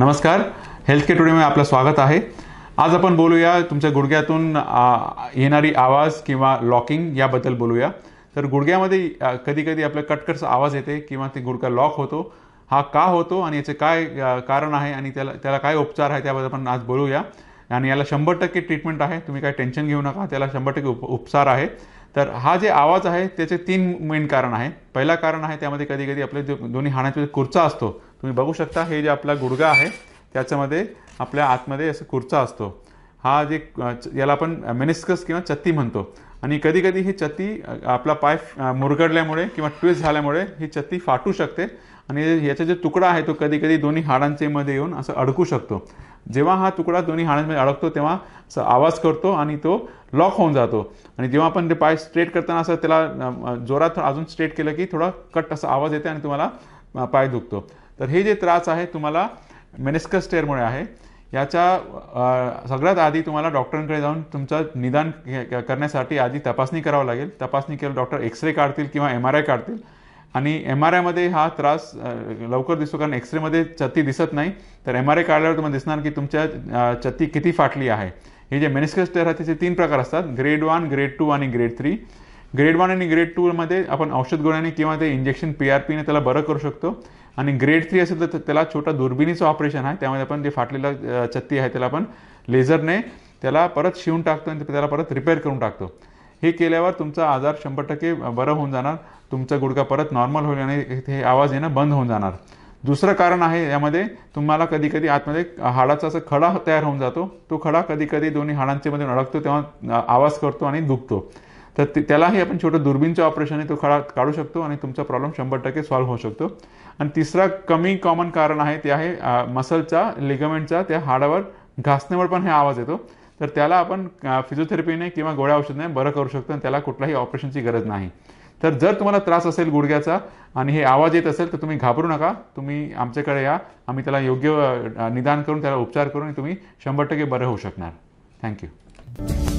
नमस्कार हेल्थ के टुडे आपलं स्वागत आहे आज आपण बोलूया तुमच्या गुडघ्यातून येणारी आवाज किंवा लॉकिंग याबद्दल बोलूया तर गुडघ्यामध्ये कधीकधी कधी कटकटचा आवाज येते किंवा ते गुडका लॉक होतो हा का होतो आणि याचे काय कारण आहे आणि त्याला त्याला काय उपचार आहे त्याबद्दल आपण आज बोलूया आणि याला शंभर टक्के ट्रीटमेंट आहे तुम्ही काय टेन्शन घेऊ नका त्याला शंभर टक्के उप उपचार आहे तर हा जे आवाज आहे त्याचे तीन मेन कारण आहे पहिला कारण आहे त्यामध्ये कधीकधी आपले जो दोन्ही हाण्याचा कुर्चा असतो तुम्ही बघू शकता हे जे आपला गुडगा आहे त्याच्यामध्ये आपल्या आतमध्ये असं कुर्चा असतो हा जे याला आपण मेनिस्कस किंवा चत्ती म्हणतो आणि कधी कधी ही चत्ती आपला पाय मुरगडल्यामुळे किंवा ट्विस्ट झाल्यामुळे ही चत्ती फाटू शकते आणि याचा जो तुकडा आहे तो कधी कधी दोन्ही हाडांचे मध्ये येऊन असं अडकू शकतो जेव्हा हा तुकडा दोन्ही हाडांमध्ये अडकतो तेव्हा असं आवाज करतो आणि तो लॉक होऊन जातो आणि जेव्हा आपण ते पाय स्ट्रेट करताना असं त्याला जोरात अजून स्ट्रेट केलं की थोडा कट असा आवाज येते आणि तुम्हाला पाय दुखतो तर हे जे त्रास आहे तुम्हाला मेनेस्कस टेअरमुळे आहे याच्या सगळ्यात आधी तुम्हाला डॉक्टरांकडे जाऊन तुमचं निदान करण्यासाठी आधी तपासणी करावं लागेल तपासणी केलं डॉक्टर एक्सरे काढतील किंवा एम आर आय काढतील आणि एम आर आयमध्ये हा त्रास लवकर दिसतो कारण एक्सरेमध्ये चत्ती दिसत नाही तर एम आर आय काढल्यावर तुम्हाला दिसणार की तुमच्या चत्ती किती फाटली आहे हे जे मेनिस्कस टेअर आहे त्याचे तीन प्रकार असतात ग्रेड वन ग्रेड टू आणि ग्रेड थ्री ग्रेड वन आणि ग्रेड टूमध्ये आपण औषध गोळ्याने किंवा ते इंजेक्शन पी आर पीने त्याला बरं करू शकतो आणि ग्रेड थ्री असेल तर त्याला छोटा दुर्बिणीचं ऑपरेशन आहे त्यामध्ये आपण जे फाटलेला छत्ती आहे त्याला आपण लेझरने त्याला परत शिवून टाकतो आणि त्याला परत रिपेअर करून टाकतो हे केल्यावर तुमचा आजार शंभर टक्के बरं होऊन जाणार तुमचा गुडघा परत नॉर्मल होईल आणि हे आवाज येणं बंद होऊन जाणार दुसरं कारण आहे यामध्ये तुम्हाला कधी कधी आतमध्ये हाडाचा असा खडा तयार होऊन जातो तो खडा कधी कधी दोन्ही हाडांच्या मध्ये अडकतो तेव्हा आवाज करतो आणि दुखतो तर ते त्यालाही आपण छोटं ऑपरेशन आहे तो खळा काढू शकतो आणि तुमचा प्रॉब्लेम शंभर टक्के सॉल्व्ह होऊ शकतो आणि तिसरा कमी कॉमन कारण आहे ते आहे मसलचा लिगमेंटचा त्या हाडावर घासण्यावर पण हे आवाज येतो तर त्याला आपण फिजिओथेरपीने किंवा गोळ्या औषधने बरं करू शकतो आणि त्याला कुठल्याही ऑपरेशनची गरज नाही तर जर तुम्हाला त्रास असेल गुडघ्याचा आणि हे आवाज येत असेल तर तुम्ही घाबरू नका तुम्ही आमच्याकडे या आम्ही त्याला योग्य निदान करून त्याला उपचार करून तुम्ही शंभर टक्के बरं होऊ शकणार थँक्यू